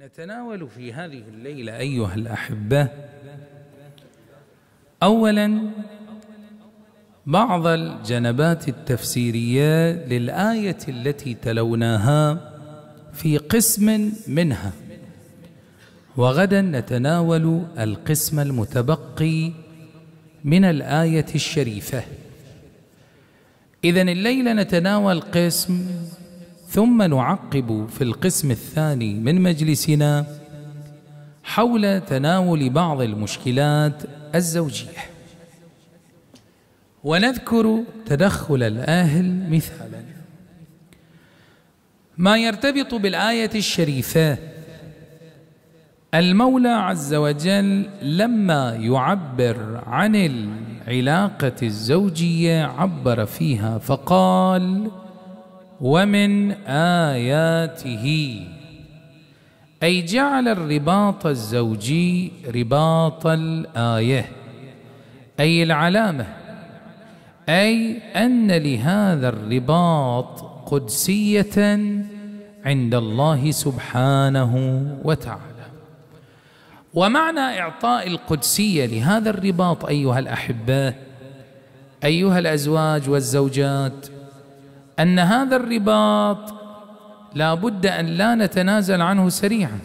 نتناول في هذه الليلة أيها الأحبة أولا بعض الجنبات التفسيرية للآية التي تلوناها في قسم منها وغدا نتناول القسم المتبقي من الآية الشريفة إذا الليلة نتناول قسم ثم نعقب في القسم الثاني من مجلسنا حول تناول بعض المشكلات الزوجية ونذكر تدخل الأهل مثالا ما يرتبط بالآية الشريفة المولى عز وجل لما يعبر عن العلاقة الزوجية عبر فيها فقال: ومن اياته اي جعل الرباط الزوجي رباط الايه اي العلامه اي ان لهذا الرباط قدسيه عند الله سبحانه وتعالى ومعنى اعطاء القدسيه لهذا الرباط ايها الاحبه ايها الازواج والزوجات أن هذا الرباط لا بد أن لا نتنازل عنه سريعا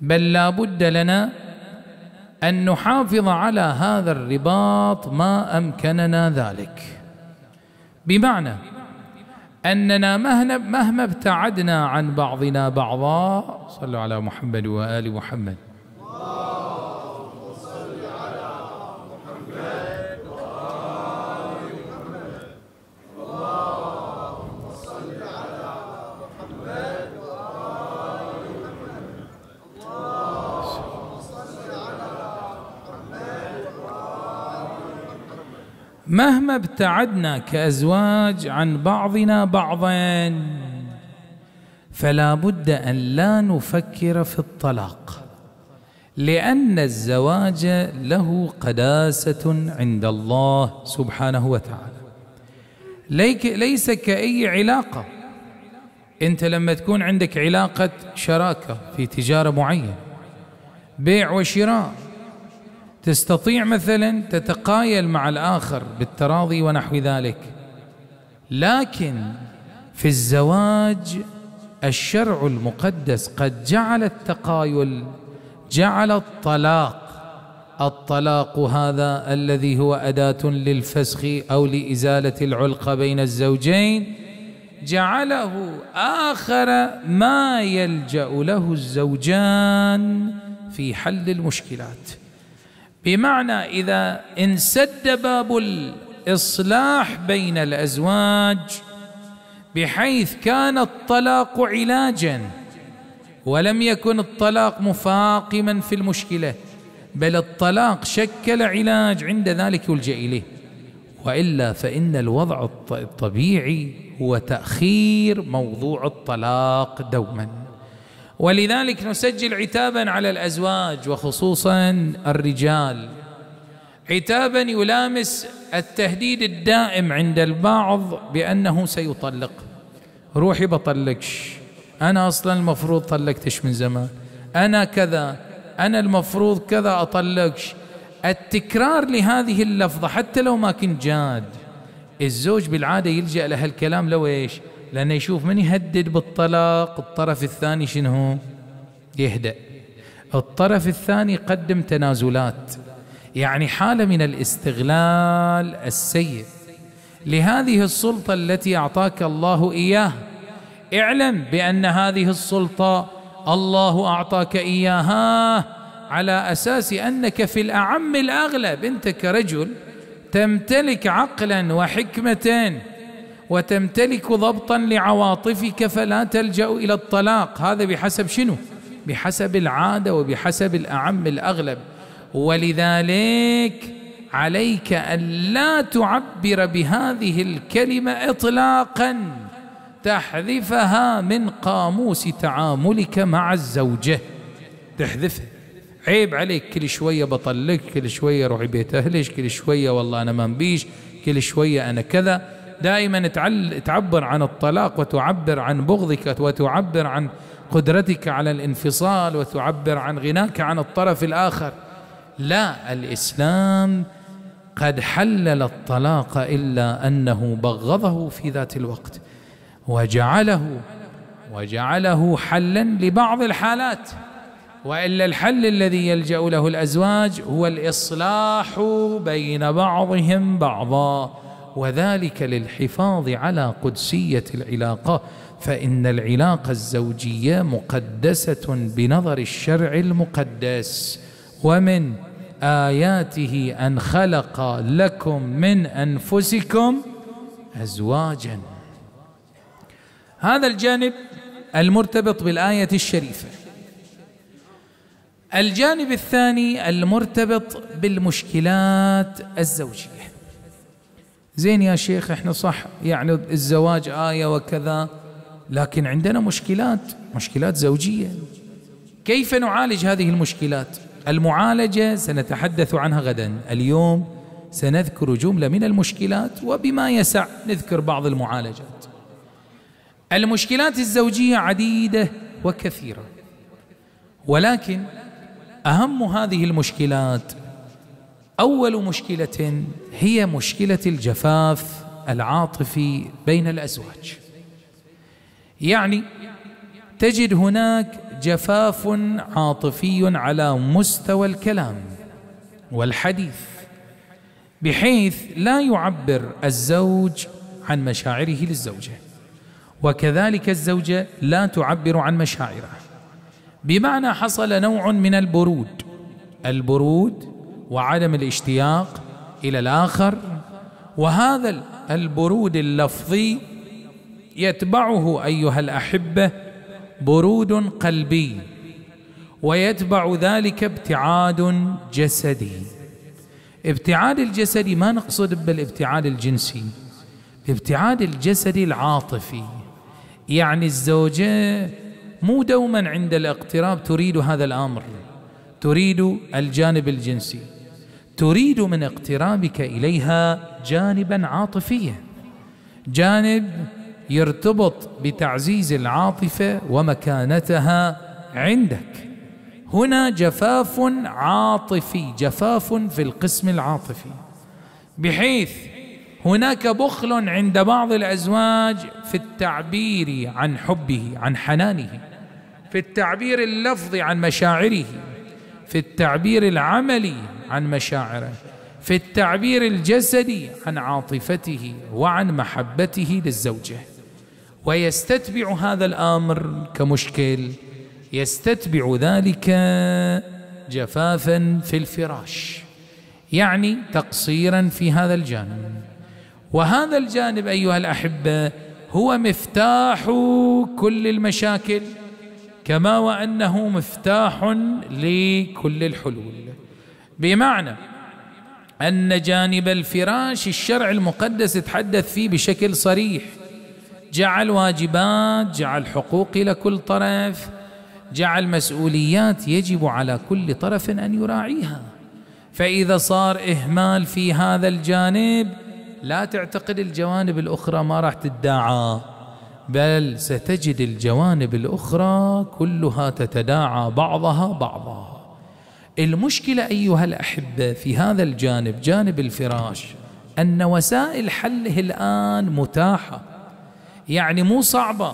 بل لا بد لنا أن نحافظ على هذا الرباط ما أمكننا ذلك بمعنى أننا مهما ابتعدنا عن بعضنا بعضا صلوا على محمد وآل محمد مهما ابتعدنا كأزواج عن بعضنا بعضا فلا بد أن لا نفكر في الطلاق لأن الزواج له قداسة عند الله سبحانه وتعالى ليس كأي علاقة أنت لما تكون عندك علاقة شراكة في تجارة معينة بيع وشراء تستطيع مثلا تتقايل مع الآخر بالتراضي ونحو ذلك لكن في الزواج الشرع المقدس قد جعل التقايل جعل الطلاق الطلاق هذا الذي هو أداة للفسخ أو لإزالة العلقة بين الزوجين جعله آخر ما يلجأ له الزوجان في حل المشكلات بمعنى إذا انسد باب الإصلاح بين الأزواج بحيث كان الطلاق علاجا ولم يكن الطلاق مفاقما في المشكلة بل الطلاق شكل علاج عند ذلك يلجأ إليه وإلا فإن الوضع الطبيعي هو تأخير موضوع الطلاق دوما ولذلك نسجل عتابا على الازواج وخصوصا الرجال عتابا يلامس التهديد الدائم عند البعض بانه سيطلق روحي بطلقش انا اصلا المفروض طلقتش من زمان انا كذا انا المفروض كذا اطلقش التكرار لهذه اللفظه حتى لو ما كنت جاد الزوج بالعاده يلجا لهالكلام لو ايش؟ لأنه يشوف من يهدد بالطلاق الطرف الثاني شنو يهدأ الطرف الثاني يقدم تنازلات يعني حالة من الاستغلال السيء لهذه السلطة التي أعطاك الله اياها اعلم بأن هذه السلطة الله أعطاك إياها على أساس أنك في الأعم الأغلب أنت كرجل تمتلك عقلا وحكمة وتمتلك ضبطا لعواطفك فلا تلجا الى الطلاق هذا بحسب شنو بحسب العاده وبحسب الاعم الاغلب ولذلك عليك ان لا تعبر بهذه الكلمه اطلاقا تحذفها من قاموس تعاملك مع الزوجه تحذفها عيب عليك كل شويه بطلق كل شويه روحي بيت اهلش كل شويه والله انا ما نبيش كل شويه انا كذا دائما تعبر عن الطلاق وتعبر عن بغضك وتعبر عن قدرتك على الانفصال وتعبر عن غناك عن الطرف الآخر لا الإسلام قد حلل الطلاق إلا أنه بغضه في ذات الوقت وجعله وجعله حلا لبعض الحالات والا الحل الذي يلجا له الازواج هو الاصلاح بين بعضهم بعضا وذلك للحفاظ على قدسية العلاقة فإن العلاقة الزوجية مقدسة بنظر الشرع المقدس ومن آياته أن خلق لكم من أنفسكم أزواجا هذا الجانب المرتبط بالآية الشريفة الجانب الثاني المرتبط بالمشكلات الزوجيه زين يا شيخ احنا صح يعني الزواج آية وكذا لكن عندنا مشكلات مشكلات زوجية كيف نعالج هذه المشكلات المعالجة سنتحدث عنها غدا اليوم سنذكر جملة من المشكلات وبما يسع نذكر بعض المعالجات المشكلات الزوجية عديدة وكثيرة ولكن أهم هذه المشكلات أول مشكلة هي مشكلة الجفاف العاطفي بين الأزواج يعني تجد هناك جفاف عاطفي على مستوى الكلام والحديث بحيث لا يعبر الزوج عن مشاعره للزوجة وكذلك الزوجة لا تعبر عن مشاعره بمعنى حصل نوع من البرود البرود وعدم الاشتياق الى الاخر وهذا البرود اللفظي يتبعه ايها الاحبه برود قلبي ويتبع ذلك ابتعاد جسدي ابتعاد الجسدي ما نقصد بالابتعاد الجنسي الابتعاد الجسدي العاطفي يعني الزوجه مو دوما عند الاقتراب تريد هذا الامر تريد الجانب الجنسي تريد من اقترابك إليها جانبا عاطفيا جانب يرتبط بتعزيز العاطفة ومكانتها عندك هنا جفاف عاطفي جفاف في القسم العاطفي بحيث هناك بخل عند بعض الأزواج في التعبير عن حبه عن حنانه في التعبير اللفظي عن مشاعره في التعبير العملي عن مشاعره في التعبير الجسدي عن عاطفته وعن محبته للزوجه ويستتبع هذا الامر كمشكل يستتبع ذلك جفافا في الفراش يعني تقصيرا في هذا الجانب وهذا الجانب ايها الاحبه هو مفتاح كل المشاكل كما وانه مفتاح لكل الحلول بمعنى أن جانب الفراش الشرع المقدس تحدث فيه بشكل صريح جعل واجبات جعل حقوق لكل طرف جعل مسؤوليات يجب على كل طرف أن يراعيها فإذا صار إهمال في هذا الجانب لا تعتقد الجوانب الأخرى ما راح تدعى بل ستجد الجوانب الأخرى كلها تتداعى بعضها بعضا المشكلة أيها الأحبة في هذا الجانب جانب الفراش أن وسائل حله الآن متاحة يعني مو صعبة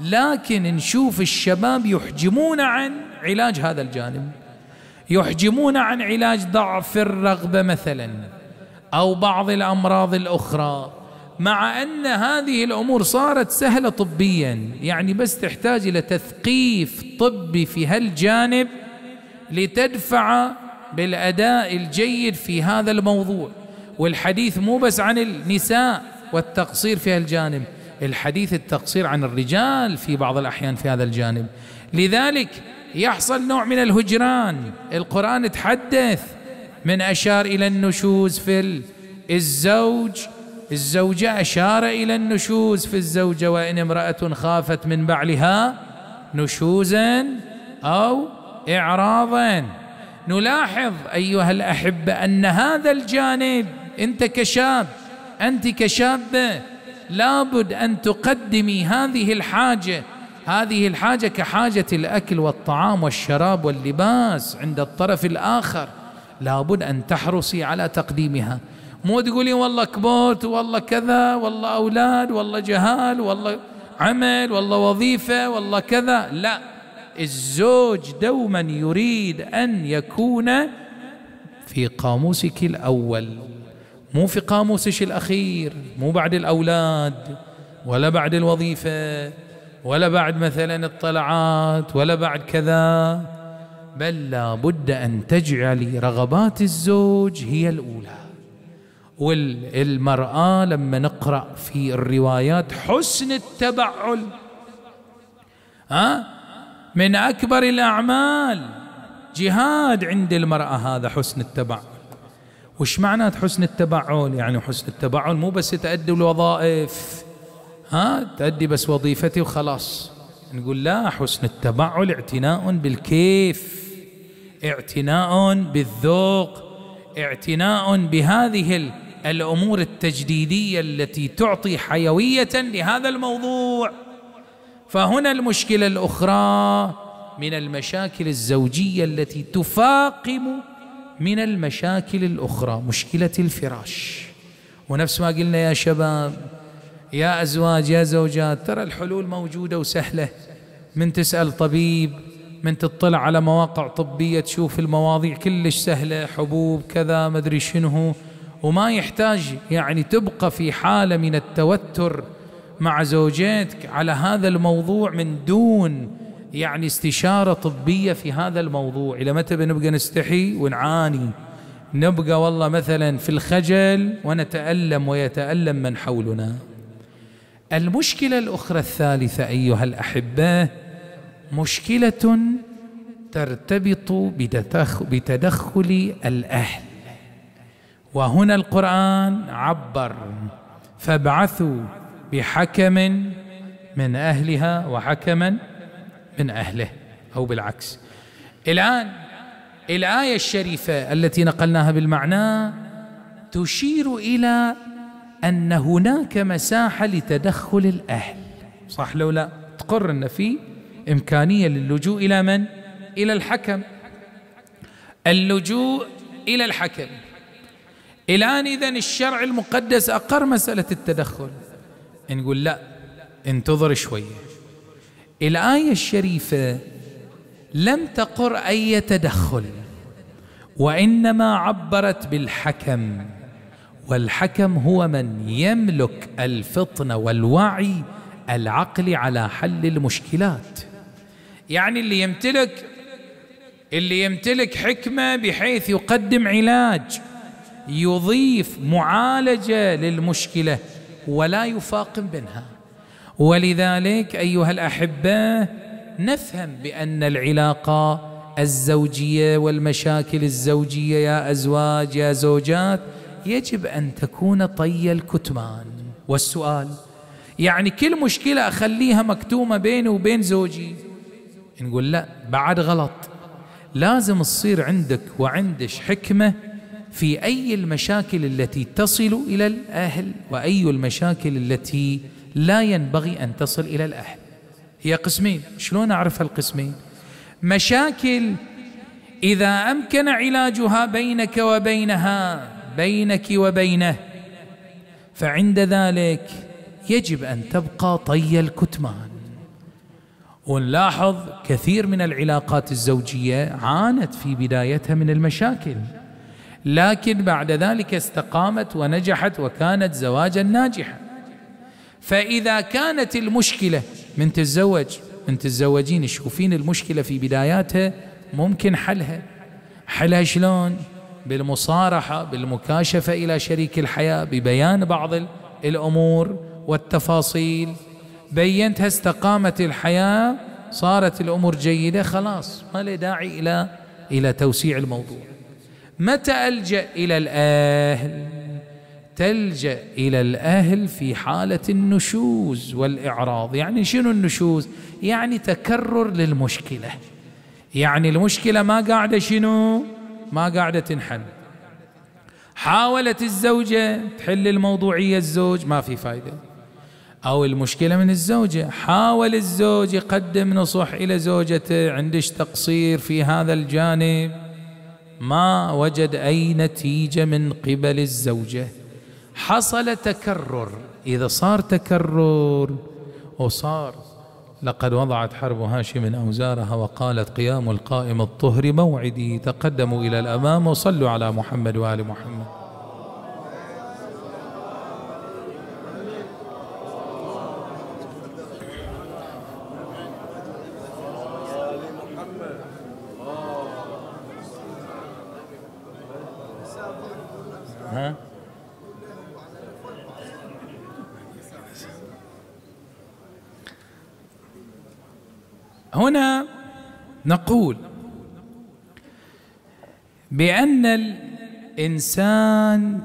لكن نشوف الشباب يحجمون عن علاج هذا الجانب يحجمون عن علاج ضعف الرغبة مثلا أو بعض الأمراض الأخرى مع أن هذه الأمور صارت سهلة طبيا يعني بس تحتاج إلى تثقيف طبي في هالجانب لتدفع بالاداء الجيد في هذا الموضوع والحديث مو بس عن النساء والتقصير في الجانب الحديث التقصير عن الرجال في بعض الاحيان في هذا الجانب لذلك يحصل نوع من الهجران القران تحدث من اشار الى النشوز في الزوج الزوجه اشار الى النشوز في الزوجه وان امراه خافت من بعلها نشوزا او إعراضا نلاحظ أيها الأحبة أن هذا الجانب أنت كشاب أنت كشابة لابد أن تقدمي هذه الحاجة هذه الحاجة كحاجة الأكل والطعام والشراب واللباس عند الطرف الآخر لابد أن تحرصي على تقديمها مو تقولي والله كبرت والله كذا والله أولاد والله جهال والله عمل والله وظيفة والله كذا لا الزوج دوما يريد أن يكون في قاموسك الأول مو في قاموسك الأخير مو بعد الأولاد ولا بعد الوظيفة ولا بعد مثلا الطلعات ولا بعد كذا بل لا بد أن تجعلي رغبات الزوج هي الأولى والمرأة لما نقرأ في الروايات حسن التبعل ها من أكبر الأعمال جهاد عند المرأة هذا حسن التبعل وش معنات حسن التبعل يعني حسن التبعل مو بس تأدي الوظائف ها تأدي بس وظيفتي وخلاص نقول لا حسن التبعل اعتناء بالكيف اعتناء بالذوق اعتناء بهذه الامور التجديديه التي تعطي حيويه لهذا الموضوع فهنا المشكله الاخرى من المشاكل الزوجيه التي تفاقم من المشاكل الاخرى مشكله الفراش ونفس ما قلنا يا شباب يا ازواج يا زوجات ترى الحلول موجوده وسهله من تسال طبيب من تطلع على مواقع طبيه تشوف المواضيع كلش سهله حبوب كذا مدري شنو وما يحتاج يعني تبقى في حاله من التوتر مع زوجتك على هذا الموضوع من دون يعني استشارة طبية في هذا الموضوع إلى متى بنبقى نستحي ونعاني نبقى والله مثلا في الخجل ونتألم ويتألم من حولنا المشكلة الأخرى الثالثة أيها الأحبة مشكلة ترتبط بتدخل الأهل وهنا القرآن عبر فابعثوا بحكم من اهلها وحكما من اهله او بالعكس الان الايه الشريفه التي نقلناها بالمعنى تشير الى ان هناك مساحه لتدخل الاهل صح لو لا تقر ان في امكانيه للجوء الى من الى الحكم اللجوء الى الحكم الان اذا الشرع المقدس اقر مساله التدخل نقول لا انتظر شوية الآية الشريفة لم تقر أي تدخل وإنما عبرت بالحكم والحكم هو من يملك الفطنة والوعي العقلي على حل المشكلات يعني اللي يمتلك اللي يمتلك حكمة بحيث يقدم علاج يضيف معالجة للمشكلة ولا يفاقم منها ولذلك أيها الأحبة نفهم بأن العلاقة الزوجية والمشاكل الزوجية يا أزواج يا زوجات يجب أن تكون طي الكتمان والسؤال يعني كل مشكلة أخليها مكتومة بيني وبين زوجي نقول لا بعد غلط لازم تصير عندك وعندش حكمة في أي المشاكل التي تصل إلى الأهل وأي المشاكل التي لا ينبغي أن تصل إلى الأهل هي قسمين شلون أعرف هالقسمين مشاكل إذا أمكن علاجها بينك وبينها بينك وبينه فعند ذلك يجب أن تبقى طي الكتمان ونلاحظ كثير من العلاقات الزوجية عانت في بدايتها من المشاكل لكن بعد ذلك استقامت ونجحت وكانت زواجا ناجحا فإذا كانت المشكلة من تتزوج من تتزوجين تشوفين المشكلة في بداياتها ممكن حلها حلها شلون بالمصارحة بالمكاشفة إلى شريك الحياة ببيان بعض الأمور والتفاصيل بينتها استقامت الحياة صارت الأمور جيدة خلاص ما له داعي إلى إلى توسيع الموضوع متى ألجأ إلى الأهل تلجأ إلى الأهل في حالة النشوز والإعراض يعني شنو النشوز يعني تكرر للمشكلة يعني المشكلة ما قاعدة شنو ما قاعدة تنحل حاولت الزوجة تحل الموضوعية الزوج ما في فايدة أو المشكلة من الزوجة حاول الزوج يقدم نصح إلى زوجته عندش تقصير في هذا الجانب ما وجد أي نتيجة من قبل الزوجة حصل تكرر إذا صار تكرر وصار لقد وضعت حرب هاشم أوزارها وقالت قيام القائم الطهر موعدي تقدموا إلى الأمام وصلوا على محمد وآل محمد نقول بأن الإنسان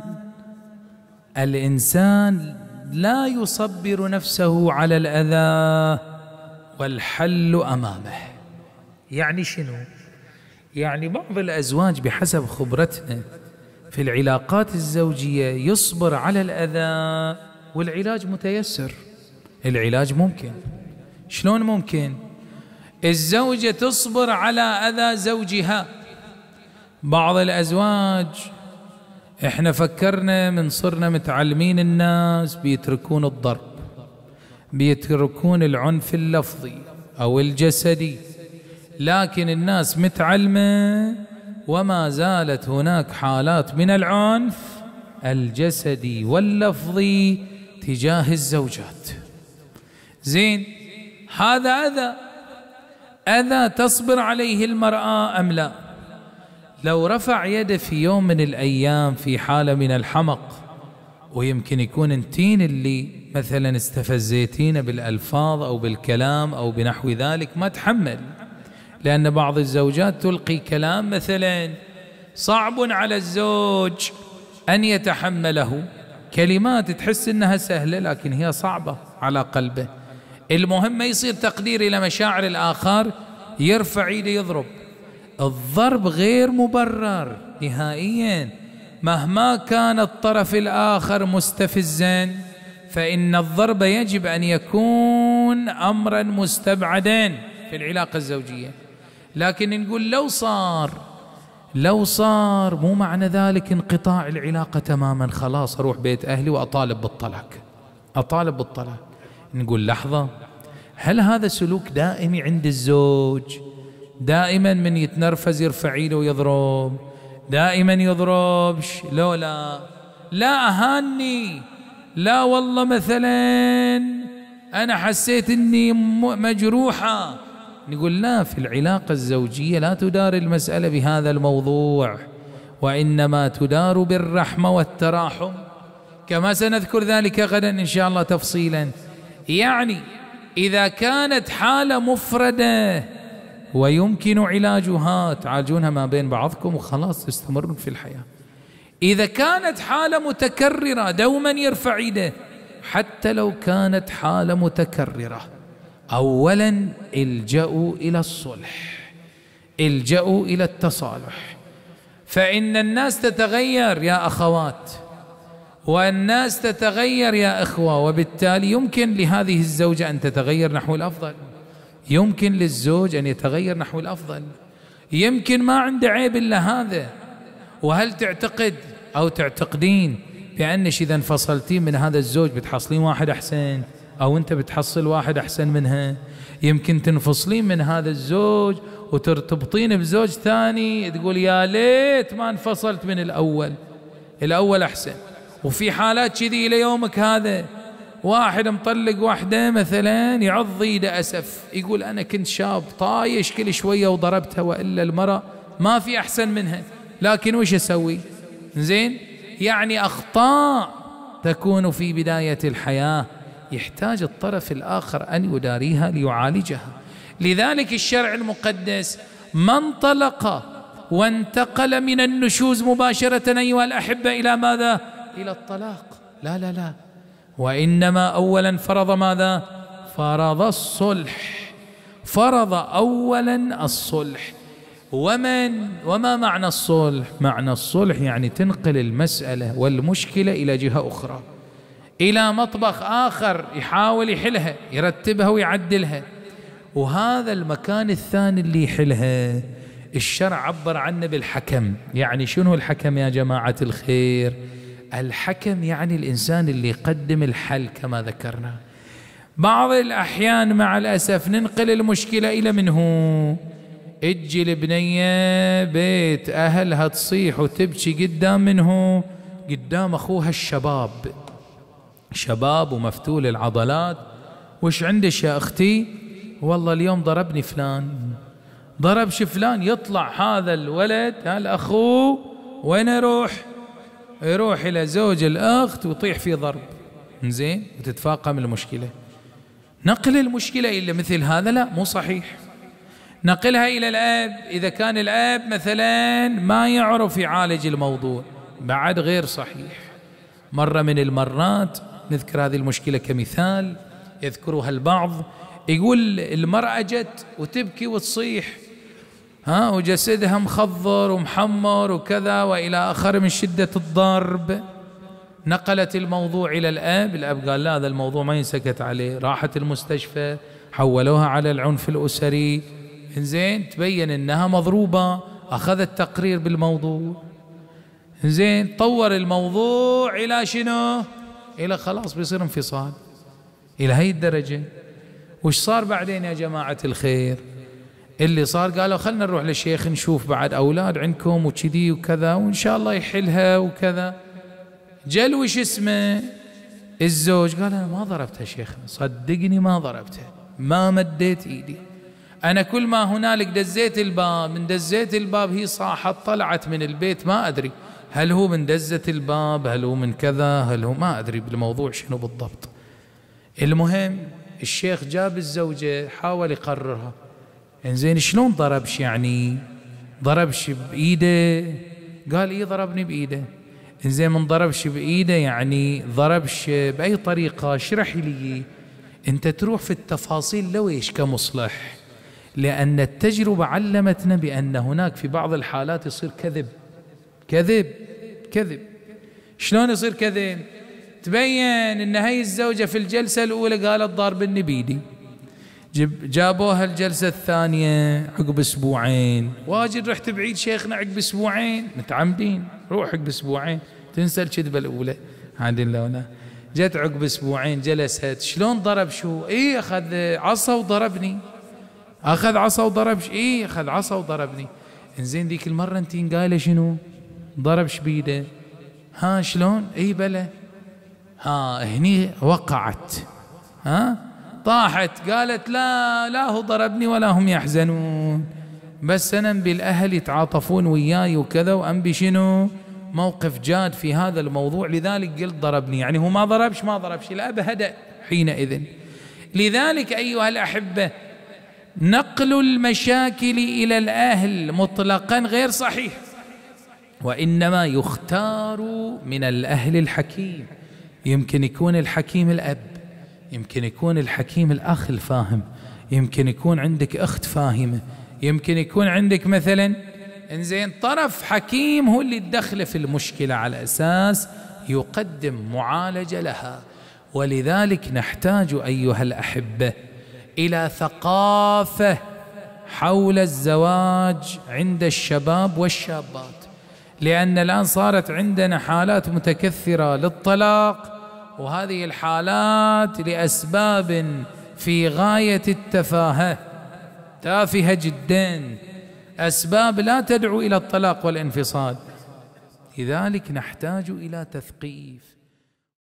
الإنسان لا يصبر نفسه على الأذى والحل أمامه يعني شنو؟ يعني بعض الأزواج بحسب خبرتنا في العلاقات الزوجية يصبر على الأذى والعلاج متيسر العلاج ممكن شلون ممكن؟ الزوجة تصبر على أذى زوجها بعض الأزواج احنا فكرنا من صرنا متعلمين الناس بيتركون الضرب بيتركون العنف اللفظي أو الجسدي لكن الناس متعلمة وما زالت هناك حالات من العنف الجسدي واللفظي تجاه الزوجات زين هذا أذى أذى تصبر عليه المرأة أم لا لو رفع يده في يوم من الأيام في حالة من الحمق ويمكن يكون انتين اللي مثلا استفزيتينا بالألفاظ أو بالكلام أو بنحو ذلك ما تحمل لأن بعض الزوجات تلقي كلام مثلا صعب على الزوج أن يتحمله كلمات تحس أنها سهلة لكن هي صعبة على قلبه المهم ما يصير تقدير الى مشاعر الآخر يرفع ايده يضرب الضرب غير مبرر نهائيا مهما كان الطرف الآخر مستفزا فإن الضرب يجب أن يكون أمرا مستبعدا في العلاقة الزوجية لكن نقول لو صار لو صار مو معنى ذلك انقطاع العلاقة تماما خلاص أروح بيت أهلي وأطالب بالطلاق أطالب بالطلاق نقول لحظة هل هذا سلوك دائمي عند الزوج دائما من يتنرفز يرفع ايده ويضرب دائما يضربش لا لا أهاني لا والله مثلا أنا حسيت أني مجروحة نقول لا في العلاقة الزوجية لا تدار المسألة بهذا الموضوع وإنما تدار بالرحمة والتراحم كما سنذكر ذلك غدا إن شاء الله تفصيلا يعني إذا كانت حالة مفردة ويمكن علاجها تعالجونها ما بين بعضكم وخلاص تستمرون في الحياة إذا كانت حالة متكررة دوما يرفع يده حتى لو كانت حالة متكررة أولا الجأوا إلى الصلح الجأوا إلى التصالح فإن الناس تتغير يا أخوات والناس تتغير يا إخوة وبالتالي يمكن لهذه الزوجة أن تتغير نحو الأفضل يمكن للزوج أن يتغير نحو الأفضل يمكن ما عنده عيب إلا هذا وهل تعتقد أو تعتقدين بأنش إذا انفصلتين من هذا الزوج بتحصلين واحد أحسن أو أنت بتحصل واحد أحسن منها يمكن تنفصلين من هذا الزوج وترتبطين بزوج ثاني تقول يا ليت ما انفصلت من الأول الأول أحسن وفي حالات كذي الى يومك هذا واحد مطلق واحدة مثلا يعض ايده اسف يقول انا كنت شاب طايش كل شوية وضربتها والا المرأة ما في احسن منها لكن وش اسوي؟ زين يعني اخطاء تكون في بداية الحياة يحتاج الطرف الاخر ان يداريها ليعالجها لذلك الشرع المقدس ما انطلق وانتقل من النشوز مباشرة ايها الاحبة الى ماذا؟ إلى الطلاق لا لا لا وإنما أولا فرض ماذا فرض الصلح فرض أولا الصلح ومن وما معنى الصلح معنى الصلح يعني تنقل المسألة والمشكلة إلى جهة أخرى إلى مطبخ آخر يحاول يحلها يرتبها ويعدلها وهذا المكان الثاني اللي يحلها الشرع عبر عنه بالحكم يعني شنو الحكم يا جماعة الخير؟ الحكم يعني الإنسان اللي يقدم الحل كما ذكرنا بعض الأحيان مع الأسف ننقل المشكلة إلى من هو اجي لبنية بيت أهلها تصيح وتبكي قدام منه قدام أخوها الشباب شباب ومفتول العضلات وش عندش يا أختي والله اليوم ضربني فلان ضرب فلان يطلع هذا الولد أخوه وين أروح يروح إلى زوج الأخت ويطيح في ضرب زين وتتفاقم المشكلة نقل المشكلة إلى مثل هذا لا مو صحيح نقلها إلى الأب إذا كان الأب مثلا ما يعرف يعالج الموضوع بعد غير صحيح مرة من المرات نذكر هذه المشكلة كمثال يذكرها البعض يقول المرأة جت وتبكي وتصيح ها وجسدها مخضر ومحمر وكذا والى اخره من شده الضرب نقلت الموضوع الى الاب الاب قال لا هذا الموضوع ما ينسكت عليه راحت المستشفى حولوها على العنف الاسري زين تبين انها مضروبه اخذت تقرير بالموضوع زين طور الموضوع الى شنو الى خلاص بيصير انفصال الى هي الدرجه وش صار بعدين يا جماعه الخير اللي صار قالوا خلنا نروح للشيخ نشوف بعد أولاد عندكم وكذي وكذا وإن شاء الله يحلها وكذا جل وش اسمه الزوج قال أنا ما ضربته شيخنا صدقني ما ضربته ما مديت إيدي أنا كل ما هنالك دزيت الباب من دزيت الباب هي صاحت طلعت من البيت ما أدري هل هو من دزة الباب هل هو من كذا هل هو ما أدري بالموضوع شنو بالضبط المهم الشيخ جاب الزوجة حاول يقررها انزين شلون ضربش يعني ضربش بايده قال اي ضربني بايده انزين من ضربش بايده يعني ضربش باي طريقه شرح لي انت تروح في التفاصيل لويش كمصلح لان التجربه علمتنا بان هناك في بعض الحالات يصير كذب كذب كذب شلون يصير كذب تبين ان هي الزوجه في الجلسه الاولى قالت ضاربني بيدي جب جابوها الجلسة الثانية عقب أسبوعين واجد رحت بعيد شيخنا عقب أسبوعين متعمدين روح عقب أسبوعين تنسى الكذبة الأولى هذه اللونة جت عقب أسبوعين جلست شلون ضرب شو إيه أخذ عصا وضربني أخذ عصا وضرب إيه أخذ عصا وضربني انزين ذيك المرة أنت قايلة شنو ضرب شبيده ها شلون اي بلى ها هني وقعت ها طاحت قالت لا لا هو ضربني ولا هم يحزنون بس أنا بالأهل يتعاطفون وياي وكذا وأم بشنو موقف جاد في هذا الموضوع لذلك قلت ضربني يعني هو ما ضربش ما ضربش الأب بهدا حينئذ لذلك أيها الأحبة نقل المشاكل إلى الأهل مطلقا غير صحيح وإنما يختار من الأهل الحكيم يمكن يكون الحكيم الأب يمكن يكون الحكيم الأخ الفاهم يمكن يكون عندك أخت فاهمة يمكن يكون عندك مثلا انزين طرف حكيم هو اللي تدخله في المشكلة على أساس يقدم معالجة لها ولذلك نحتاج أيها الأحبة إلى ثقافة حول الزواج عند الشباب والشابات لأن الآن صارت عندنا حالات متكثرة للطلاق وهذه الحالات لأسباب في غاية التفاهة تافهة جدا أسباب لا تدعو إلى الطلاق والانفصال لذلك نحتاج إلى تثقيف